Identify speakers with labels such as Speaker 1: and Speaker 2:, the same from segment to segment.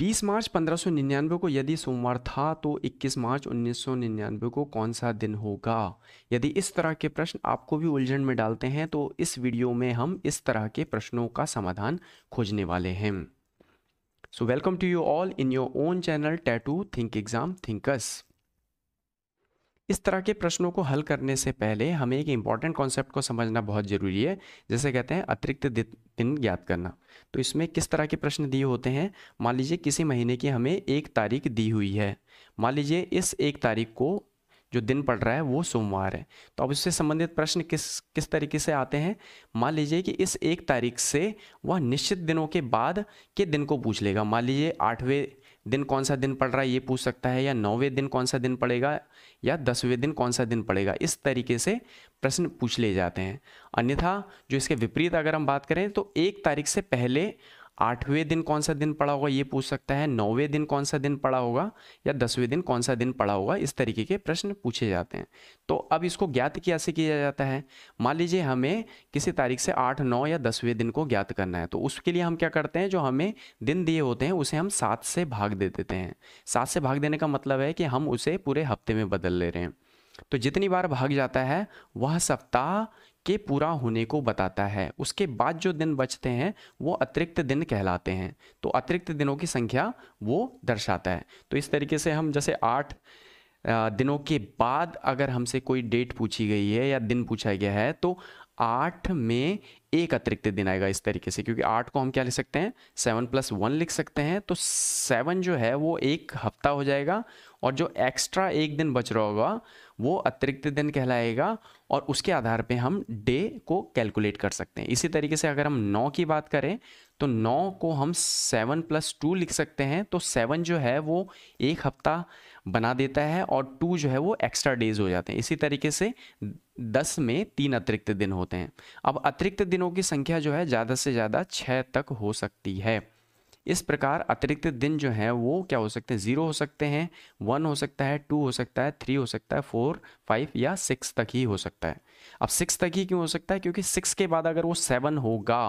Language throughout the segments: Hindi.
Speaker 1: 20 मार्च 1599 को यदि सोमवार था तो 21 मार्च 1999 को कौन सा दिन होगा यदि इस तरह के प्रश्न आपको भी उलझन में डालते हैं तो इस वीडियो में हम इस तरह के प्रश्नों का समाधान खोजने वाले हैं so welcome to you all in your own channel tattoo think exam thinks इस तरह के प्रश्नों को हल करने से पहले हमें एक इम्पॉर्टेंट कॉन्सेप्ट को समझना बहुत ज़रूरी है जैसे कहते हैं अतिरिक्त दिन ज्ञात करना तो इसमें किस तरह के प्रश्न दिए होते हैं मान लीजिए किसी महीने की हमें एक तारीख दी हुई है मान लीजिए इस एक तारीख को जो दिन पड़ रहा है वो सोमवार है तो अब इससे संबंधित प्रश्न किस किस तरीके से आते हैं मान लीजिए कि इस एक तारीख से वह निश्चित दिनों के बाद के दिन को पूछ लेगा मान लीजिए आठवें दिन कौन सा दिन पड़ रहा है ये पूछ सकता है या नौवें दिन कौन सा दिन पड़ेगा या दसवें दिन कौन सा दिन पड़ेगा इस तरीके से प्रश्न पूछ ले जाते हैं अन्यथा जो इसके विपरीत अगर हम बात करें तो एक तारीख से पहले आठवें दिन कौन सा दिन पड़ा होगा ये पूछ सकता है नौवें दिन कौन सा दिन पड़ा होगा या दसवें दिन कौन सा दिन पड़ा होगा इस तरीके के प्रश्न पूछे जाते हैं तो अब इसको ज्ञात किया से किया जाता है मान लीजिए हमें किसी तारीख से आठ नौ या दसवें दिन को ज्ञात करना है तो उसके लिए हम क्या करते हैं जो हमें दिन दिए होते हैं उसे हम सात से भाग दे देते हैं सात से भाग देने का मतलब है कि हम उसे पूरे हफ्ते में बदल ले रहे हैं तो जितनी बार भाग जाता है वह सप्ताह के पूरा होने को बताता है उसके बाद जो दिन बचते हैं वो अतिरिक्त दिन कहलाते हैं तो अतिरिक्त दिनों की संख्या वो दर्शाता है तो इस तरीके से हम जैसे आठ दिनों के बाद अगर हमसे कोई डेट पूछी गई है या दिन पूछा गया है तो आठ में एक अतिरिक्त दिन आएगा इस तरीके से क्योंकि आठ को हम क्या लिख सकते हैं सेवन प्लस वन लिख सकते हैं तो सेवन जो है वो एक हफ्ता हो जाएगा और जो एक्स्ट्रा एक दिन बच रहा होगा वो अतिरिक्त दिन कहलाएगा और उसके आधार पे हम डे को कैलकुलेट कर सकते हैं इसी तरीके से अगर हम नौ की बात करें तो नौ को हम सेवन प्लस टू लिख सकते हैं तो सेवन जो है वो एक हफ्ता बना देता है और टू जो है वो एक्स्ट्रा डेज हो जाते हैं इसी तरीके से दस में तीन अतिरिक्त दिन होते हैं अब अतिरिक्त दिनों की संख्या जो है ज़्यादा से ज़्यादा छः तक हो सकती है इस प्रकार अतिरिक्त दिन जो है वो क्या हो सकते हैं ज़ीरो हो सकते हैं वन हो सकता है टू हो सकता है थ्री हो सकता है फोर फाइव या सिक्स तक ही हो सकता है अब सिक्स तक ही क्यों हो सकता है क्योंकि सिक्स के बाद अगर वो सेवन होगा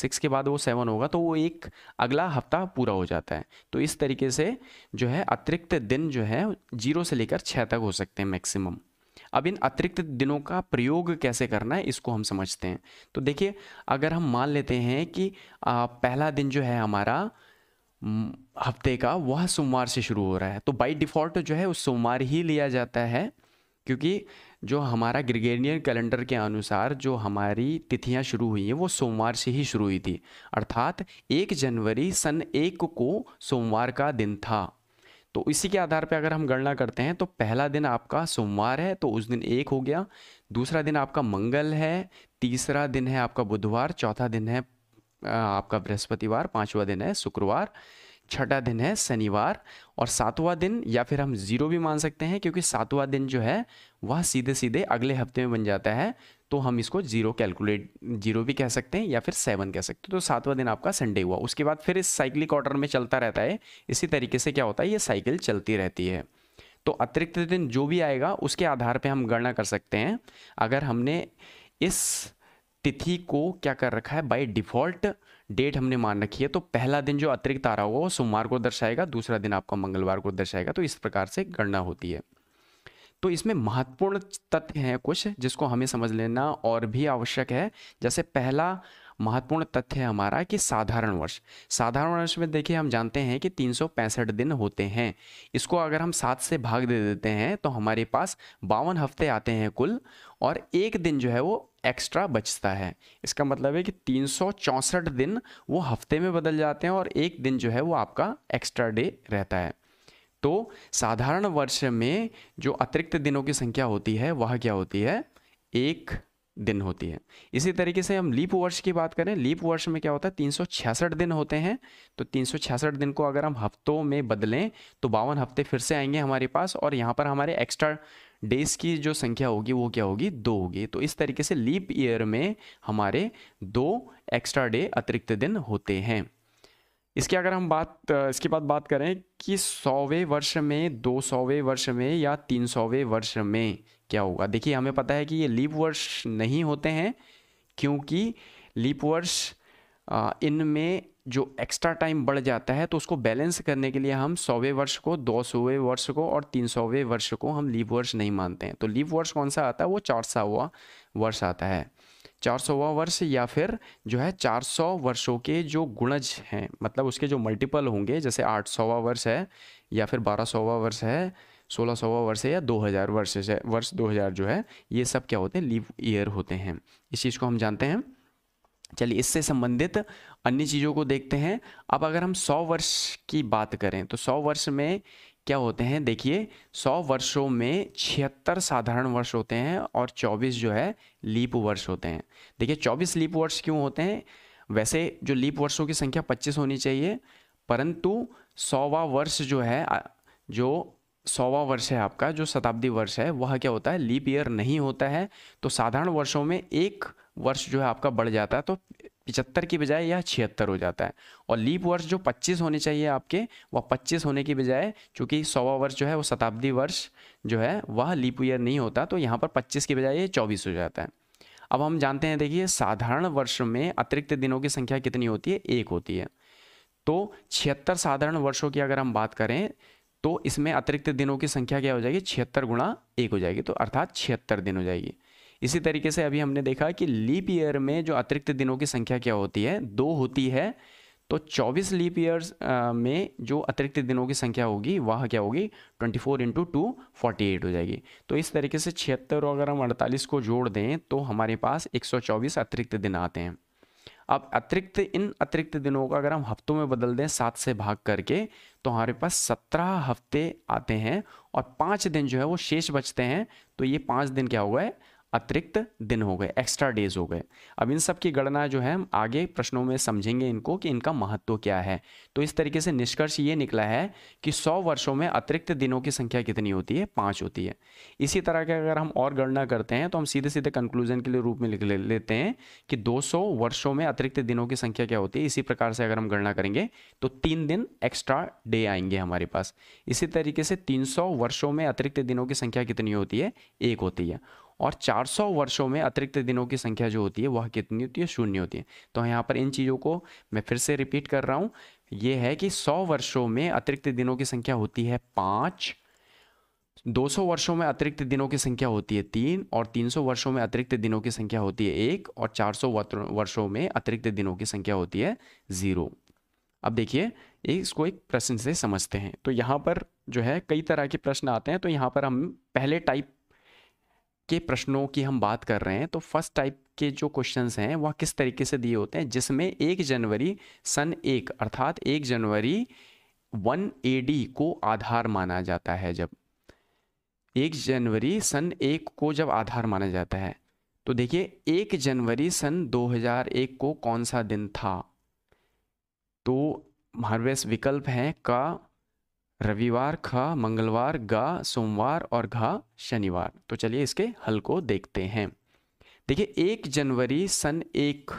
Speaker 1: सिक्स के बाद वो सेवन होगा तो वो एक अगला हफ्ता पूरा हो जाता है तो इस तरीके से जो है अतिरिक्त दिन जो है जीरो से लेकर छः तक हो सकते हैं मैक्सिमम अब इन अतिरिक्त दिनों का प्रयोग कैसे करना है इसको हम समझते हैं तो देखिए अगर हम मान लेते हैं कि आ, पहला दिन जो है हमारा हफ्ते का वह सोमवार से शुरू हो रहा है तो बाई डिफ़ॉल्ट जो है उस सोमवार ही लिया जाता है क्योंकि जो हमारा ग्रिगेनियन कैलेंडर के अनुसार जो हमारी तिथियां शुरू हुई हैं वो सोमवार से ही शुरू हुई थी अर्थात एक जनवरी सन एक को सोमवार का दिन था तो इसी के आधार पर अगर हम गणना करते हैं तो पहला दिन आपका सोमवार है तो उस दिन एक हो गया दूसरा दिन आपका मंगल है तीसरा दिन है आपका बुधवार चौथा दिन है आपका बृहस्पतिवार पांचवा दिन है शुक्रवार छठा दिन है शनिवार और सातवां दिन या फिर हम ज़ीरो भी मान सकते हैं क्योंकि सातवां दिन जो है वह सीधे सीधे अगले हफ्ते में बन जाता है तो हम इसको जीरो कैलकुलेट जीरो भी कह सकते हैं या फिर सेवन कह सकते हैं तो सातवां दिन आपका संडे हुआ उसके बाद फिर इस साइकिलिक ऑर्डर में चलता रहता है इसी तरीके से क्या होता है ये साइकिल चलती रहती है तो अतिरिक्त दिन जो भी आएगा उसके आधार पर हम गणना कर सकते हैं अगर हमने इस तिथि को क्या कर रखा है बाई डिफ़ॉल्ट डेट हमने मान रखी है तो पहला दिन जो अतिरिक्त आ रहा होगा वो सोमवार को दर्शाएगा दूसरा दिन आपका मंगलवार को दर्शाएगा तो इस प्रकार से गणना होती है तो इसमें महत्वपूर्ण तथ्य हैं कुछ जिसको हमें समझ लेना और भी आवश्यक है जैसे पहला महत्वपूर्ण तथ्य है हमारा कि साधारण वर्ष साधारण वर्ष में देखिए हम जानते हैं कि तीन दिन होते हैं इसको अगर हम सात से भाग दे देते हैं तो हमारे पास बावन हफ्ते आते हैं कुल और एक दिन जो है वो एक्स्ट्रा बचता है इसका मतलब है कि तीन दिन वो हफ्ते में बदल जाते हैं और एक दिन जो है वो आपका एक्स्ट्रा डे रहता है तो साधारण वर्ष में जो अतिरिक्त दिनों की संख्या होती है वह क्या होती है एक दिन होती है इसी तरीके से हम लीप वर्ष की बात करें लीप वर्ष में क्या होता है तीन दिन होते हैं तो तीन दिन को अगर हम हफ्तों में बदलें तो बावन हफ्ते फिर से आएंगे हमारे पास और यहाँ पर हमारे एक्स्ट्रा डेज की जो संख्या होगी वो क्या होगी दो होगी तो इस तरीके से लीप ईयर में हमारे दो एक्स्ट्रा डे अतिरिक्त दिन होते हैं इसकी अगर हम बात इसके बाद बात करें कि सौवें वर्ष में दो सौवें वर्ष में या तीन सौवें वर्ष में क्या होगा देखिए हमें पता है कि ये लीप वर्ष नहीं होते हैं क्योंकि लीप वर्ष इनमें जो एक्स्ट्रा टाइम बढ़ जाता है तो उसको बैलेंस करने के लिए हम सौवें वर्ष को दो सौवें वर्ष को और तीन सौवें वर्ष को हम लीव वर्ष नहीं मानते हैं तो लीव वर्ष कौन सा आता है वो चार सौवा वर्ष आता है चार सौवा वर्ष या फिर जो है चार सौ वर्षों के जो गुणज हैं मतलब उसके जो मल्टीपल होंगे जैसे आठ सौवा वर्ष है या फिर बारह सौवा वर्ष है सोलह सौवा वर्ष है या दो हज़ार वर्ष है वर्ष दो हज़ार जो है ये सब क्या होते हैं लीव ईयर होते हैं इस चीज़ को हम जानते हैं चलिए इससे संबंधित अन्य चीज़ों को देखते हैं अब अगर हम सौ वर्ष की बात करें तो सौ वर्ष में क्या होते हैं देखिए सौ वर्षों में छिहत्तर साधारण वर्ष होते हैं और चौबीस जो है लीप वर्ष होते हैं देखिए चौबीस लीप वर्ष क्यों होते हैं वैसे जो लीप वर्षों की संख्या पच्चीस होनी चाहिए परंतु सौवा वर्ष जो है जो सौवा वर्ष है आपका जो शताब्दी वर्ष है वह क्या होता है लीप ईयर नहीं होता है तो साधारण वर्षों में एक वर्ष जो है आपका बढ़ जाता है तो पिचहत्तर की बजाय यह छिहत्तर हो जाता है और लीप वर्ष जो पच्चीस होने चाहिए आपके वह पच्चीस होने की बजाय चूँकि सौवा वर्ष जो है वो शताब्दी वर्ष जो है वह लीप ईयर नहीं होता तो यहाँ पर पच्चीस की बजाय ये चौबीस हो जाता है अब हम जानते हैं देखिए साधारण वर्ष में अतिरिक्त दिनों की संख्या कितनी होती है एक होती है तो छिहत्तर साधारण वर्षों की अगर हम बात करें तो इसमें अतिरिक्त दिनों की संख्या क्या हो जाएगी छिहत्तर गुणा एक हो जाएगी तो अर्थात छिहत्तर दिन हो जाएगी इसी तरीके से अभी हमने देखा कि लीप ईयर में जो अतिरिक्त दिनों की संख्या क्या होती है दो होती है तो 24 लीप ईयर्स में जो अतिरिक्त दिनों की संख्या होगी वह क्या होगी 24 फोर इंटू टू फोर्टी हो जाएगी तो इस तरीके से छिहत्तर और अगर हम अड़तालीस को जोड़ दें तो हमारे पास 124 अतिरिक्त दिन आते हैं अब अतिरिक्त इन अतिरिक्त दिनों का अगर हम हफ्तों में बदल दें सात से भाग करके तो हमारे पास सत्रह हफ्ते आते हैं और पाँच दिन जो है वो शेष बचते हैं तो ये पाँच दिन क्या हो गए अतिरिक्त दिन हो गए एक्स्ट्रा डेज हो गए अब इन सब की गणना जो है हम आगे प्रश्नों में समझेंगे इनको कि इनका महत्व क्या है तो इस तरीके से निष्कर्ष ये निकला है कि 100 वर्षों में अतिरिक्त दिनों की संख्या कितनी होती है पाँच होती है इसी तरह के अगर हम और गणना करते हैं तो हम सीधे सीधे कंक्लूजन के लिए रूप में लिख लेते हैं कि दो वर्षों में अतिरिक्त दिनों की संख्या क्या होती है इसी प्रकार से अगर हम गणना करेंगे तो तीन दिन एक्स्ट्रा डे आएंगे हमारे पास इसी तरीके से तीन वर्षों में अतिरिक्त दिनों की संख्या कितनी होती है एक होती है और 400 वर्षों में अतिरिक्त दिनों की संख्या जो होती है वह कितनी होती है शून्य होती है तो यहाँ पर इन चीज़ों को मैं फिर से रिपीट कर रहा हूँ ये है कि 100 वर्षों में अतिरिक्त दिनों की संख्या होती है पाँच 200 वर्षों में अतिरिक्त दिनों की संख्या होती है तीन और 300 वर्षों में अतिरिक्त दिनों की संख्या होती है एक और 400 वर्षों में अतिरिक्त दिनों की संख्या होती है ज़ीरो अब देखिए इसको एक प्रश्न से समझते हैं तो यहाँ पर जो है कई तरह के प्रश्न आते हैं तो यहाँ पर हम पहले टाइप के प्रश्नों की हम बात कर रहे हैं तो फर्स्ट टाइप के जो क्वेश्चंस हैं वह किस तरीके से दिए होते हैं जिसमें एक जनवरी सन एक अर्थात एक जनवरी वन ए को आधार माना जाता है जब एक जनवरी सन एक को जब आधार माना जाता है तो देखिए एक जनवरी सन 2001 को कौन सा दिन था तो हमारे विकल्प हैं का रविवार ख मंगलवार गा सोमवार और घा शनिवार तो चलिए इसके हल को देखते हैं देखिए एक जनवरी सन एक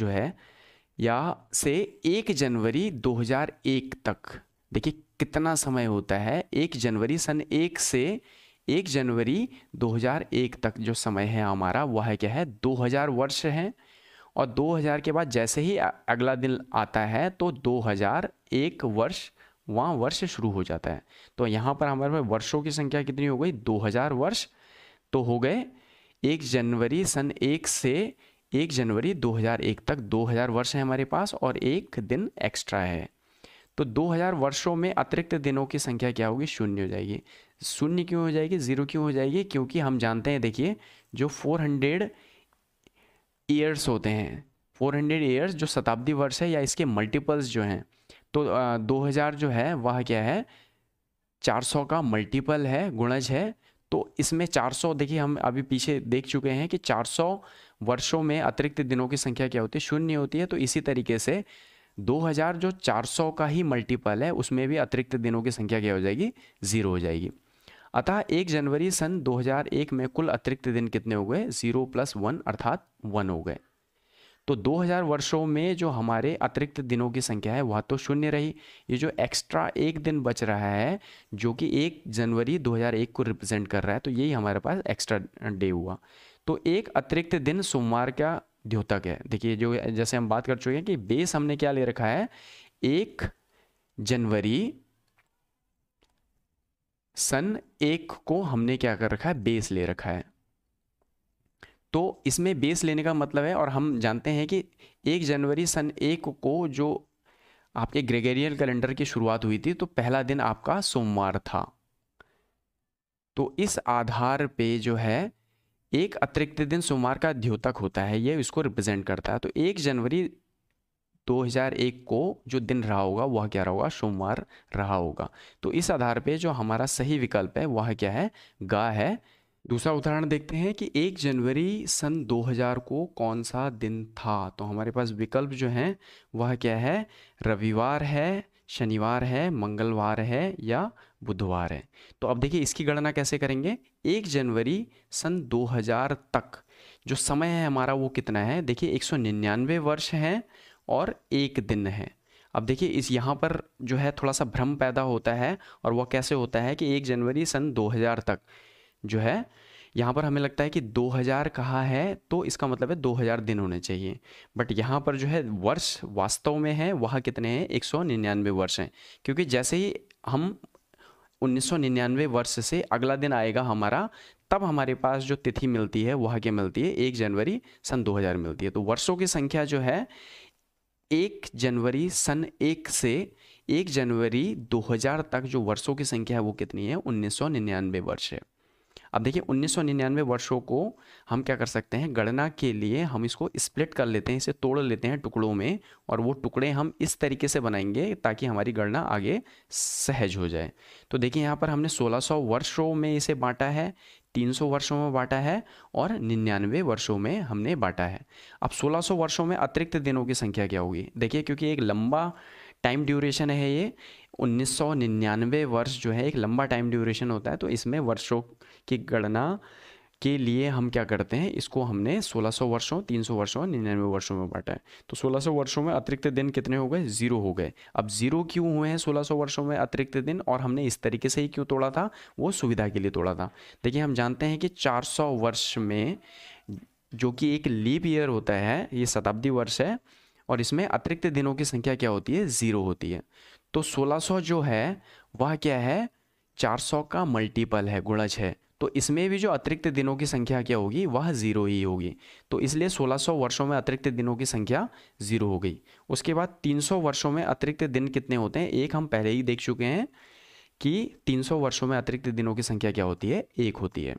Speaker 1: जो है या से एक जनवरी 2001 तक देखिए कितना समय होता है एक जनवरी सन एक से एक जनवरी 2001 तक जो समय है हमारा वह क्या है 2000 वर्ष है और 2000 के बाद जैसे ही अगला दिन आता है तो 2001 वर्ष वहाँ वर्ष शुरू हो जाता है तो यहाँ पर हमारे पास वर्षों की संख्या कितनी हो गई 2000 वर्ष तो हो गए एक जनवरी सन एक से एक जनवरी 2001 तक 2000 वर्ष है हमारे पास और एक दिन एक्स्ट्रा है तो 2000 वर्षों में अतिरिक्त दिनों की संख्या क्या होगी शून्य हो जाएगी शून्य क्यों हो जाएगी ज़ीरो क्यों हो जाएगी क्योंकि हम जानते हैं देखिए जो 400 हंड्रेड ईयर्स होते हैं 400 हंड्रेड ईयर्स जो शताब्दी वर्ष है या इसके मल्टीपल्स जो हैं तो दो हज़ार जो है वह क्या है चार सौ का मल्टीपल है गुणज है तो इसमें चार सौ देखिए हम अभी पीछे देख चुके हैं कि चार सौ वर्षों में अतिरिक्त दिनों की संख्या क्या होती है शून्य होती है तो इसी तरीके से 2000 जो 400 का ही मल्टीपल है उसमें भी अतिरिक्त दिनों की संख्या क्या हो जाएगी ज़ीरो हो जाएगी अतः एक जनवरी सन 2001 में कुल अतिरिक्त दिन कितने हो गए ज़ीरो प्लस वन अर्थात वन हो गए तो 2000 वर्षों में जो हमारे अतिरिक्त दिनों की संख्या है वह तो शून्य रही ये जो एक्स्ट्रा एक दिन बच रहा है जो कि एक जनवरी 2001 को रिप्रेजेंट कर रहा है तो यही हमारे पास एक्स्ट्रा डे हुआ तो एक अतिरिक्त दिन सोमवार का द्योतक है देखिए जो जैसे हम बात कर चुके हैं कि बेस हमने क्या ले रखा है एक जनवरी सन एक को हमने क्या कर रखा है बेस ले रखा है तो इसमें बेस लेने का मतलब है और हम जानते हैं कि एक जनवरी सन एक को जो आपके ग्रेगेरियल कैलेंडर की शुरुआत हुई थी तो पहला दिन आपका सोमवार था तो इस आधार पे जो है एक अतिरिक्त दिन सोमवार का द्योतक होता है ये इसको रिप्रेजेंट करता है तो एक जनवरी 2001 को जो दिन रहा होगा वह क्या रहा होगा सोमवार रहा होगा तो इस आधार पे जो हमारा सही विकल्प है वह क्या है गा है दूसरा उदाहरण देखते हैं कि एक जनवरी सन 2000 को कौन सा दिन था तो हमारे पास विकल्प जो हैं वह क्या है रविवार है शनिवार है मंगलवार है या बुधवार है तो अब देखिए इसकी गणना कैसे करेंगे एक जनवरी सन 2000 तक जो समय है हमारा वो कितना है देखिए एक वर्ष हैं और एक दिन है अब देखिए इस यहाँ पर जो है थोड़ा सा भ्रम पैदा होता है और वह कैसे होता है कि एक जनवरी सन 2000 तक जो है यहाँ पर हमें लगता है कि 2000 कहा है तो इसका मतलब है 2000 दिन होने चाहिए बट यहाँ पर जो है वर्ष वास्तव में है वह कितने हैं एक वर्ष हैं क्योंकि जैसे ही हम 1999 वर्ष से अगला दिन आएगा हमारा तब हमारे पास जो तिथि मिलती है वह क्या मिलती है एक जनवरी सन 2000 मिलती है तो वर्षों की संख्या जो है एक जनवरी सन एक से एक जनवरी 2000 तक जो वर्षों की संख्या है वो कितनी है 1999 वर्ष है अब देखिए 1999 वर्षों को हम क्या कर सकते हैं गणना के लिए हम इसको स्प्लिट कर लेते हैं इसे तोड़ लेते हैं टुकड़ों में और वो टुकड़े हम इस तरीके से बनाएंगे ताकि हमारी गणना आगे सहज हो जाए तो देखिए यहाँ पर हमने 1600 वर्षों में इसे बांटा है 300 वर्षों में बांटा है और निन्यानवे वर्षों में हमने बांटा है अब सोलह वर्षों में अतिरिक्त दिनों की संख्या क्या होगी देखिए क्योंकि एक लंबा टाइम ड्यूरेशन है ये 1999 वर्ष जो है एक लंबा टाइम ड्यूरेशन होता है तो इसमें वर्षों की गणना के लिए हम क्या करते हैं इसको हमने 1600 वर्षों 300 वर्षों निन्यानवे वर्षों में बांटा है तो 1600 वर्षों में अतिरिक्त दिन कितने हो गए जीरो हो गए अब जीरो क्यों हुए हैं 1600 वर्षों में अतिरिक्त दिन और हमने इस तरीके से ही क्यों तोड़ा था वो सुविधा के लिए तोड़ा था देखिए हम जानते हैं कि चार वर्ष में जो कि एक लीप ईयर होता है ये शताब्दी वर्ष है और इसमें अतिरिक्त दिनों की संख्या क्या होती है ज़ीरो होती है तो सोलह जो है वह क्या है 400 का मल्टीपल है गुणज है तो इसमें भी जो अतिरिक्त दिनों की संख्या क्या होगी वह ज़ीरो ही होगी तो इसलिए 1600 वर्षों में अतिरिक्त दिनों की संख्या ज़ीरो हो गई उसके बाद 300 वर्षों में अतिरिक्त दिन कितने होते हैं एक हम पहले ही देख चुके हैं कि 300 वर्षों में अतिरिक्त दिनों की संख्या क्या होती है एक होती है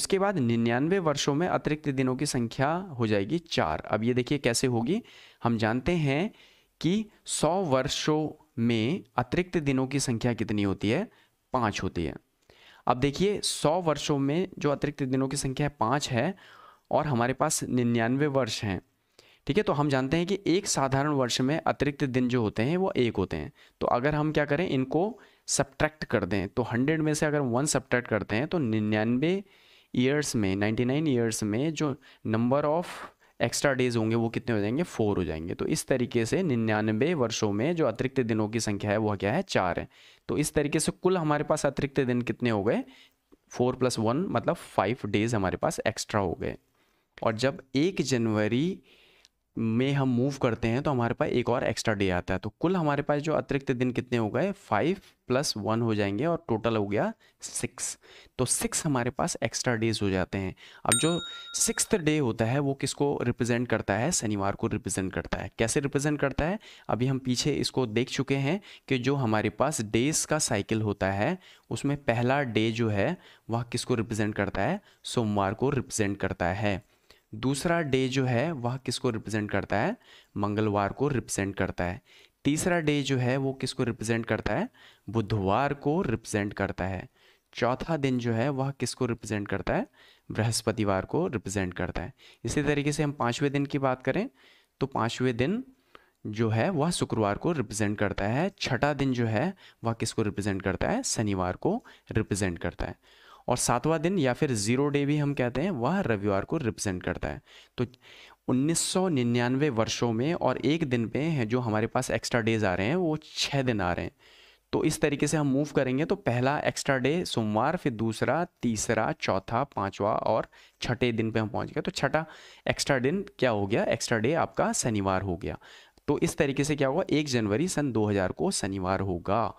Speaker 1: उसके बाद निन्यानवे वर्षों में अतिरिक्त दिनों की संख्या हो जाएगी चार अब ये देखिए कैसे होगी हम जानते हैं कि सौ वर्षों में अतिरिक्त दिनों की संख्या कितनी होती है पाँच होती है अब देखिए सौ वर्षों में जो अतिरिक्त दिनों की संख्या पाँच है और हमारे पास निन्यानवे वर्ष हैं ठीक है तो हम जानते हैं कि एक साधारण वर्ष में अतिरिक्त दिन जो होते हैं वो एक होते हैं तो अगर हम क्या करें इनको सब्ट्रैक्ट कर दें तो हंड्रेड में से अगर वन सब्ट्रैक्ट करते हैं तो निन्यानवे ईयर्स में नाइन्टी नाइन ईयर्स में जो नंबर ऑफ़ एक्स्ट्रा डेज होंगे वो कितने हो जाएंगे फोर हो जाएंगे तो इस तरीके से निन्यानवे वर्षों में जो अतिरिक्त दिनों की संख्या है वह क्या है चार है तो इस तरीके से कुल हमारे पास अतिरिक्त दिन कितने हो गए फोर प्लस वन मतलब फाइव डेज हमारे पास एक्स्ट्रा हो गए और जब एक जनवरी में हम मूव करते हैं तो हमारे पास एक और एक्स्ट्रा डे आता है तो कुल हमारे पास जो अतिरिक्त दिन कितने हो गए फाइव प्लस वन हो जाएंगे और टोटल हो गया सिक्स तो सिक्स हमारे पास एक्स्ट्रा डेज हो जाते हैं अब जो सिक्स डे होता है वो किसको रिप्रेजेंट करता है शनिवार को रिप्रेजेंट करता है कैसे रिप्रेजेंट करता है अभी हम पीछे इसको देख चुके हैं कि जो हमारे पास डेज का साइकिल होता है उसमें पहला डे जो है वह किसको रिप्रेजेंट करता है सोमवार को रिप्रेजेंट करता है दूसरा डे जो है वह किसको रिप्रेजेंट करता है मंगलवार को रिप्रेजेंट करता है तीसरा डे जो है वो किसको रिप्रेजेंट करता है बुधवार को रिप्रेजेंट करता है चौथा दिन जो है वह किसको रिप्रेजेंट करता है बृहस्पतिवार को रिप्रेजेंट करता है इसी तरीके से हम पाँचवें दिन की बात करें तो पाँचवें दिन जो है वह शुक्रवार को रिप्रेजेंट करता है छठा दिन जो है वह किसको रिप्रेजेंट करता है शनिवार को रिप्रेजेंट करता है और सातवां दिन या फिर ज़ीरो डे भी हम कहते हैं वह रविवार को रिप्रेजेंट करता है तो 1999 वर्षों में और एक दिन पे हैं जो हमारे पास एक्स्ट्रा डेज आ रहे हैं वो छः दिन आ रहे हैं तो इस तरीके से हम मूव करेंगे तो पहला एक्स्ट्रा डे सोमवार फिर दूसरा तीसरा चौथा पांचवा और छठे दिन पे हम पहुंच गए तो छठा एक्स्ट्रा दिन क्या हो गया एक्स्ट्रा डे आपका शनिवार हो गया तो इस तरीके से क्या होगा एक जनवरी सन 2000 को शनिवार होगा